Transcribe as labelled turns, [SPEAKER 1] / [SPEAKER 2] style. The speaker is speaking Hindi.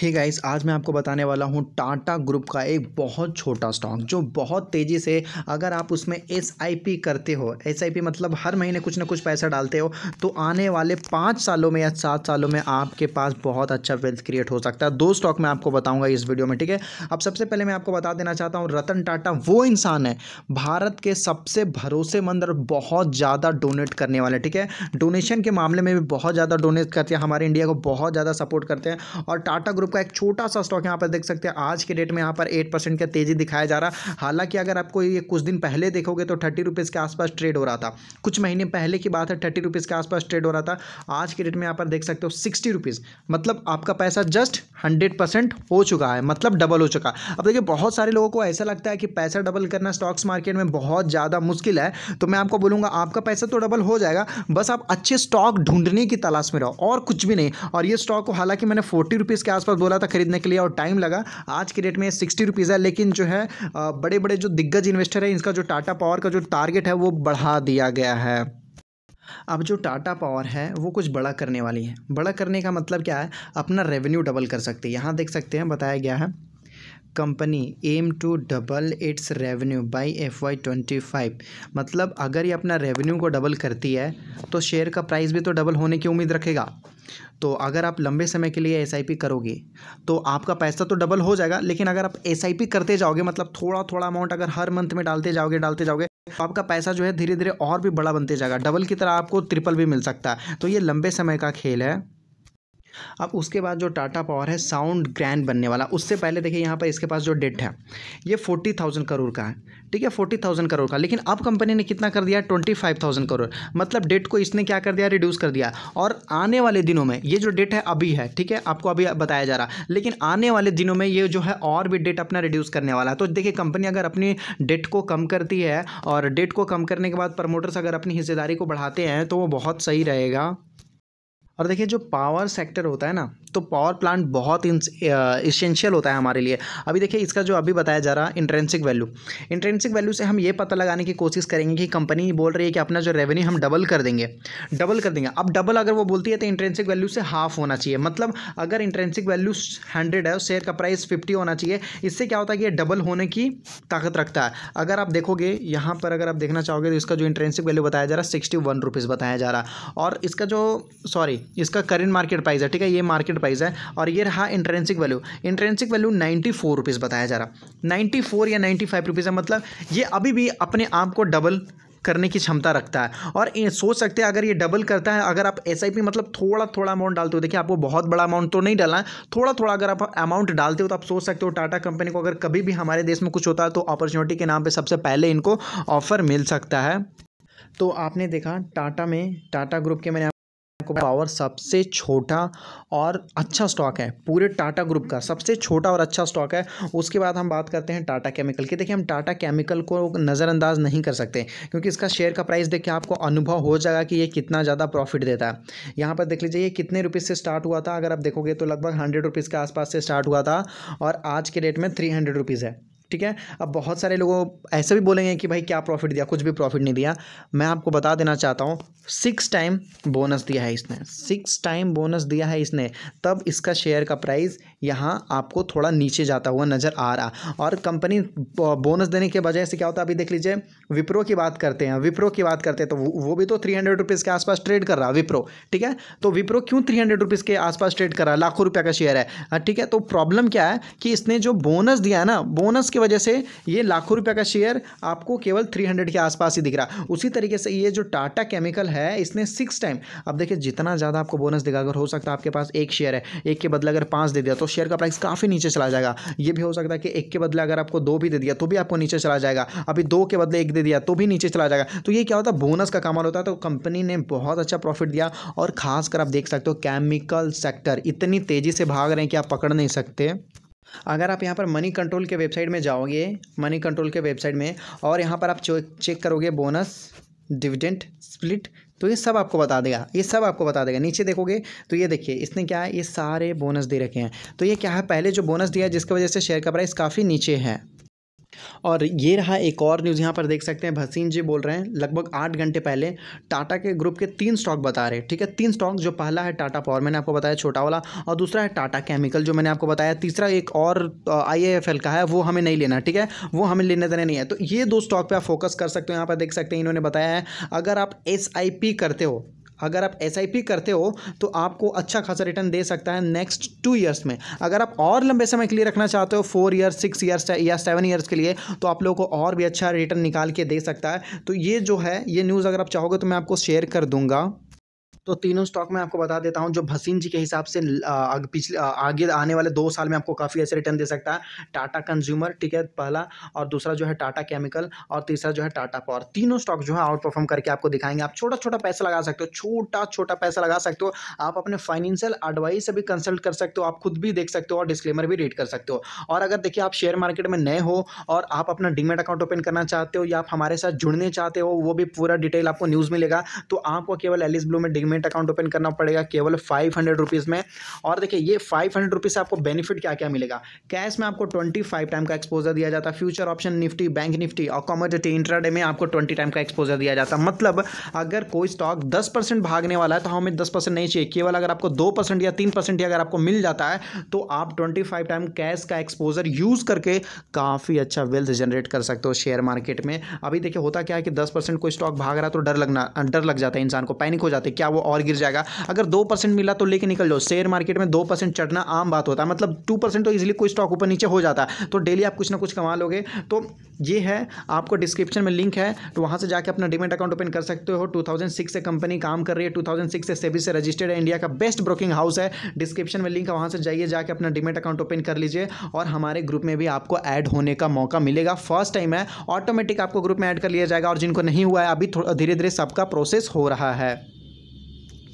[SPEAKER 1] हे hey गाइस आज मैं आपको बताने वाला हूँ टाटा ग्रुप का एक बहुत छोटा स्टॉक जो बहुत तेज़ी से अगर आप उसमें एस करते हो एस मतलब हर महीने कुछ ना कुछ पैसा डालते हो तो आने वाले पाँच सालों में या सात सालों में आपके पास बहुत अच्छा वेल्थ क्रिएट हो सकता है दो स्टॉक मैं आपको बताऊँगा इस वीडियो में ठीक है अब सबसे पहले मैं आपको बता देना चाहता हूँ रतन टाटा वो इंसान है भारत के सबसे भरोसेमंद और बहुत ज़्यादा डोनेट करने वाले ठीक है डोनेशन के मामले में भी बहुत ज़्यादा डोनेट करते हैं हमारे इंडिया को बहुत ज़्यादा सपोर्ट करते हैं और टाटा ग्रुप का एक छोटा सा स्टॉक यहाँ पर देख सकते हैं आज के डेट में यहाँ पर एट परसेंट का तेजी दिखाया जा रहा हालांकि अगर आपको ये कुछ दिन पहले देखोगे तो थर्टी रुपीज़ के आसपास ट्रेड हो रहा था कुछ महीने पहले की बात है थर्टी रुपीज़ के आसपास ट्रेड हो रहा था आज के डेट में यहाँ पर देख सकते हो सिक्सटी रुपीज़ मतलब आपका पैसा जस्ट हंड्रेड परसेंट हो चुका है मतलब डबल हो चुका अब देखिए बहुत सारे लोगों को ऐसा लगता है कि पैसा डबल करना स्टॉक्स मार्केट में बहुत ज़्यादा मुश्किल है तो मैं आपको बोलूंगा आपका पैसा तो डबल हो जाएगा बस आप अच्छे स्टॉक ढूंढने की तलाश में रहो और कुछ भी नहीं और ये स्टॉक को हालांकि मैंने फोर्टी रुपीज़ के आसपास पर बोला था खरीदने के लिए और टाइम लगा आज के डेट में सिक्सटी रुपीज़ है लेकिन जो है बड़े बड़े जो दिग्गज इन्वेस्टर है इनका जो टाटा पावर का जो टारगेट है वो बढ़ा दिया गया है अब जो टाटा पावर है वो कुछ बड़ा करने वाली है बड़ा करने का मतलब क्या है अपना रेवेन्यू डबल कर सकती है यहाँ देख सकते हैं बताया गया है company aim to double its revenue by F Y twenty five मतलब अगर ये अपना रेवेन्यू को डबल करती है तो शेयर का प्राइस भी तो डबल होने की उम्मीद रखेगा तो अगर आप लंबे समय के लिए एस करोगे तो आपका पैसा तो डबल हो जाएगा लेकिन अगर आप एस करते जाओगे मतलब थोड़ा थोड़ा अमाउंट अगर हर मंथ में डालते जाओगे डालते जाओगे तो आपका पैसा जो है धीरे धीरे और भी बड़ा बनते जाएगा डबल की तरह आपको ट्रिपल भी मिल सकता है तो ये लंबे समय का खेल है अब उसके बाद जो टाटा पावर है साउंड ग्रैंड बनने वाला उससे पहले देखिए यहाँ पर इसके पास जो डेट है ये फोर्टी थाउजेंड करोड़ का है ठीक है फोर्टी थाउजेंड करोड़ का लेकिन अब कंपनी ने कितना कर दिया ट्वेंटी फाइव थाउजेंड करोड़ मतलब डेट को इसने क्या कर दिया रिड्यूस कर दिया और आने वाले दिनों में ये जो डेट है अभी है ठीक है आपको अभी बताया जा रहा लेकिन आने वाले दिनों में ये जो है और भी डेट अपना रिड्यूस करने वाला है तो देखिए कंपनी अगर अपनी डेट को कम करती है और डेट को कम करने के बाद प्रमोटर्स अगर अपनी हिस्सेदारी को बढ़ाते हैं तो वो बहुत सही रहेगा और देखिए जो पावर सेक्टर होता है ना तो पावर प्लांट बहुत इसेंशियल होता है हमारे लिए अभी देखिए इसका जो अभी बताया जा रहा है इंट्रेंसिक वैल्यू इंट्रेंसिक वैल्यू से हम ये पता लगाने की कोशिश करेंगे कि कंपनी बोल रही है कि अपना जो रेवेन्यू हम डबल कर देंगे डबल कर देंगे अब डबल अगर वो बोलती है तो इंट्रेंसिक वैल्यू से हाफ होना चाहिए मतलब अगर इंट्रेंसिक वैल्यू हंड्रेड है शेयर का प्राइस फिफ्टी होना चाहिए इससे क्या होता है कि डबल होने की ताकत रखता है अगर आप देखोगे यहाँ पर अगर आप देखना चाहोगे तो इसका जो इंट्रेंसिक वैल्यू बताया जा रहा है सिक्सटी वन रुपीज़ बताया जा रहा और इसका जो सॉरी इसका करेंट मार्केट प्राइस है ठीक है ये मार्केट प्राइस है और ये रहा intrinsic value intrinsic value ninety four rupees बताया जा रहा नाइन्टी फोर या नाइन्टी फाइव रुपीज़ है मतलब ये अभी भी अपने आप को डबल करने की क्षमता रखता है और सोच सकते हैं अगर ये डबल करता है अगर आप एस मतलब थोड़ा थोड़ा अमाउंट डालते हो देखिए आपको बहुत बड़ा अमाउंट तो नहीं डालना है थोड़ा थोड़ा अगर आप अमाउंट डालते हो तो आप सोच सकते हो टाटा कंपनी को अगर कभी भी हमारे देश में कुछ होता है तो अपॉर्चुनिटी के नाम पर सबसे पहले इनको ऑफर मिल सकता है तो आपने देखा टाटा में टाटा ग्रुप के मैंने पावर सबसे छोटा और अच्छा स्टॉक है पूरे टाटा ग्रुप का सबसे छोटा और अच्छा स्टॉक है उसके बाद हम बात करते हैं टाटा केमिकल की देखिए हम टाटा केमिकल को नज़रअंदाज नहीं कर सकते क्योंकि इसका शेयर का प्राइस देखिए आपको अनुभव हो जाएगा कि ये कितना ज़्यादा प्रॉफिट देता है यहाँ पर देख लीजिए ये कितने रुपीज़ से स्टार्ट हुआ था अगर आप देखोगे तो लगभग हंड्रेड रुपीज़ के आसपास से स्टार्ट हुआ था और आज के डेट में थ्री हंड्रेड रुपीज़ है ठीक है अब बहुत सारे लोगों ऐसे भी बोलेंगे कि भाई क्या प्रॉफिट दिया कुछ भी प्रॉफिट नहीं दिया मैं आपको बता देना चाहता हूँ सिक्स टाइम बोनस दिया है इसने सिक्स टाइम बोनस दिया है इसने तब इसका शेयर का प्राइस यहाँ आपको थोड़ा नीचे जाता हुआ नज़र आ रहा और कंपनी बोनस देने के बजाय से क्या होता है अभी देख लीजिए विप्रो की बात करते हैं विप्रो की बात करते हैं तो वो भी तो थ्री हंड्रेड रुपीज़ के आसपास ट्रेड कर रहा है विप्रो ठीक है तो विप्रो क्यों थ्री हंड्रेड रुपीज़ के आसपास ट्रेड कर रहा है लाखों रुपया का शेयर है ठीक है तो प्रॉब्लम क्या है कि इसने जो बोनस दिया है ना बोनस के वजह से ये लाखों रुपये का शेयर आपको केवल थ्री हंड्रेड के आसपास ही दिख रहा उसी तरीके से ये जो टाटा केमिकल है इसने सिक्स टाइम अब देखिए जितना ज़्यादा आपको बोनस देगा अगर हो सकता है आपके पास एक शेयर है एक के बदले अगर पाँच दे दिया तो शेयर का प्राइस काफ़ी नीचे चला जाएगा ये भी हो सकता है कि एक के बदले अगर आपको दो भी दे दिया तो भी आपको नीचे चला जाएगा अभी दो के बदले एक दे दिया तो भी नीचे चला जाएगा तो ये क्या होता है बोनस का कमाल होता है तो कंपनी ने बहुत अच्छा प्रॉफिट दिया और खासकर आप देख सकते हो केमिकल सेक्टर इतनी तेज़ी से भाग रहे हैं कि आप पकड़ नहीं सकते अगर आप यहाँ पर मनी कंट्रोल के वेबसाइट में जाओगे मनी कंट्रोल के वेबसाइट में और यहाँ पर आप चेक करोगे बोनस डिविडेंट स्प्लिट तो ये सब आपको बता देगा ये सब आपको बता देगा नीचे देखोगे तो ये देखिए इसने क्या है ये सारे बोनस दे रखे हैं तो ये क्या है पहले जो बोनस दिया है जिसकी वजह से शेयर का प्राइस काफ़ी नीचे है और ये रहा एक और न्यूज़ यहाँ पर देख सकते हैं भसीन जी बोल रहे हैं लगभग आठ घंटे पहले टाटा के ग्रुप के तीन स्टॉक बता रहे हैं ठीक है तीन स्टॉक जो पहला है टाटा पावर मैंने आपको बताया छोटा वाला और दूसरा है टाटा केमिकल जो मैंने आपको बताया तीसरा एक और आई का है वो हमें नहीं लेना ठीक है वो हमें लेने देने नहीं है तो ये दो स्टॉक पर आप फोकस कर सकते हो यहाँ पर देख सकते हैं इन्होंने बताया है अगर आप एस करते हो अगर आप एस करते हो तो आपको अच्छा खासा रिटर्न दे सकता है नेक्स्ट टू ईयर्स में अगर आप और लंबे समय के लिए रखना चाहते हो फोर ईयर्स सिक्स ईयर्स या सेवन ईयर्स के लिए तो आप लोगों को और भी अच्छा रिटर्न निकाल के दे सकता है तो ये जो है ये न्यूज़ अगर आप चाहोगे तो मैं आपको शेयर कर दूंगा तो तीनों स्टॉक मैं आपको बता देता हूँ जो भसीन जी के हिसाब से पिछले आगे आने वाले दो साल में आपको काफ़ी ऐसे रिटर्न दे सकता है टाटा कंज्यूमर ठीक है पहला और दूसरा जो है टाटा केमिकल और तीसरा जो है टाटा पावर तीनों स्टॉक जो है आउट परफॉर्म करके आपको दिखाएंगे आप छोटा छोटा पैसा लगा सकते हो छोटा छोटा पैसा लगा सकते हो आप अपने फाइनेंशियल एडवाइस से भी कंसल्ट कर सकते हो आप खुद भी देख सकते हो और डिस्क्लेमर भी रीड कर सकते हो और अगर देखिए आप शेयर मार्केट में नए हो और आप अपना डिमेट अकाउंट ओपन करना चाहते हो या आप हमारे साथ जुड़ने चाहते हो वो भी पूरा डिटेल आपको न्यूज़ मिलेगा तो आपको केवल एलिस ब्लू में डिमेट डीमेट अकाउंट ओपन करना पड़ेगा केवल फाइव हंड्रेड रुपीज़ में और देखिए ये फाइव हंड्रेड रुपीज़ से आपको बेनिफिट क्या क्या मिलेगा कैश में आपको ट्वेंटी फाइव टाइम का एक्सपोजर दिया जाता है future option Nifty bank Nifty और कॉमोडिटी इंट्राडे में आपको ट्वेंटी टाइम का एक्सपोजर दिया जाता है मतलब अगर कोई स्टॉक दस परसेंट भागने वाला है तो हाँ, हमें दस परसेंट नहीं चाहिए केवल अगर आपको दो परसेंट या तीन परसेंट ही अगर आपको मिल जाता है तो आप ट्वेंटी फाइव टाइम कैश का एक्सपोजर यूज़ करके काफ़ी अच्छा वेल्थ जनरेट कर सकते हो शेयर मार्केट में अभी देखिए होता क्या है कि दस परसेंट कोई स्टॉक भाग रहा है तो डर लगना डर लग जाता है इंसान को पैनिक हो जाते क्या वो और गिर जाएगा अगर दो परसेंट मिला तो लेके निकल जाओ शेयर मार्केट में दो परसेंट चढ़ना आम बात होता है मतलब टू परसेंट तो ईजिली कोई स्टॉक ऊपर नीचे हो जाता है तो डेली आप कुछ ना कुछ कमा लोगे तो ये है आपको डिस्क्रिप्शन में लिंक है तो वहाँ से जाकर अपना डिमेट अकाउंट ओपन कर सकते हो टू से कंपनी काम कर रही है टू से सेबी से रजिस्टर्ड है इंडिया का बेस्ट ब्रोकिंग हाउस है डिस्क्रिप्शन में लिंक है वहाँ से जाइए जाकर अपना डिमेट अकाउंट ओपन कर लीजिए और हमारे ग्रुप में भी आपको ऐड होने का मौका मिलेगा फर्स्ट टाइम है ऑटोमेटिक आपको ग्रुप में ऐड कर लिया जाएगा और जिनको नहीं हुआ है अभी धीरे धीरे सबका प्रोसेस हो रहा है